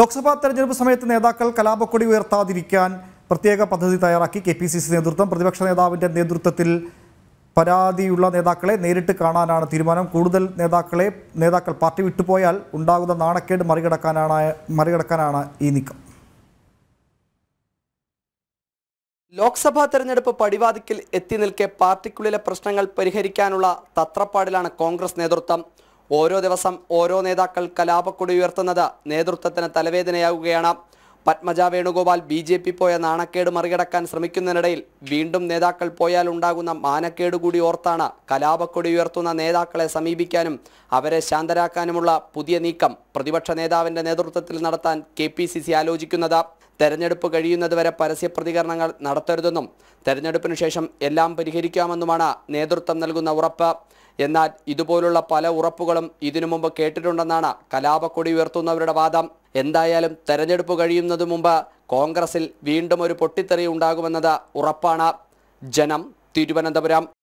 ലോക്സഭാ തെരഞ്ഞെടുപ്പ് സമയത്ത് നേതാക്കൾ കലാപക്കൊടി ഉയർത്താതിരിക്കാൻ പ്രത്യേക പദ്ധതി തയ്യാറാക്കി കെ പി സി സി നേതൃത്വം പ്രതിപക്ഷ നേതാവിൻ്റെ നേതൃത്വത്തിൽ പരാതിയുള്ള നേതാക്കളെ നേരിട്ട് കാണാനാണ് തീരുമാനം കൂടുതൽ നേതാക്കളെ നേതാക്കൾ പാർട്ടി വിട്ടുപോയാൽ ഉണ്ടാകുന്ന നാണക്കേട് മറികടക്കാനാണ് മറികടക്കാനാണ് ഈ നീക്കം ലോക്സഭാ തെരഞ്ഞെടുപ്പ് പടിവാതിക്കൽ എത്തി നിൽക്കെ പാർട്ടിക്കുള്ളിലെ പ്രശ്നങ്ങൾ പരിഹരിക്കാനുള്ള തത്രപ്പാടിലാണ് കോൺഗ്രസ് നേതൃത്വം ഓരോ ദിവസം ഓരോ നേതാക്കൾ കലാപക്കൊടി ഉയർത്തുന്നത് നേതൃത്വത്തിന് തലവേദനയാവുകയാണ് Padmaja Venugopal B J P പോയ നാണക്കേട് മറികടക്കാൻ ശ്രമിക്കുന്നതിനിടയിൽ വീണ്ടും നേതാക്കൾ പോയാൽ ഉണ്ടാകുന്ന മാനക്കേട് കൂടി ഓർത്താണ് കലാപക്കൊടി ഉയർത്തുന്ന നേതാക്കളെ സമീപിക്കാനും അവരെ ശാന്തരാക്കാനുമുള്ള പുതിയ നീക്കം പ്രതിപക്ഷ നേതാവിന്റെ നേതൃത്വത്തിൽ നടത്താൻ കെ പി സി സി ആലോചിക്കുന്നത് തെരഞ്ഞെടുപ്പ് കഴിയുന്നതുവരെ പരസ്യ പ്രതികരണങ്ങൾ നടത്തരുതെന്നും തെരഞ്ഞെടുപ്പിനു ശേഷം എല്ലാം പരിഹരിക്കാമെന്നുമാണ് നേതൃത്വം നൽകുന്ന ഉറപ്പ് എന്നാൽ ഇതുപോലുള്ള പല ഉറപ്പുകളും ഇതിനു മുമ്പ് കേട്ടിട്ടുണ്ടെന്നാണ് കലാപക്കൊടി ഉയർത്തുന്നവരുടെ വാദം എന്തായാലും തെരഞ്ഞെടുപ്പ് കഴിയുന്നതു മുമ്പ് കോൺഗ്രസിൽ വീണ്ടും ഒരു പൊട്ടിത്തെറി ഉണ്ടാകുമെന്നത് ഉറപ്പാണ് ജനം തിരുവനന്തപുരം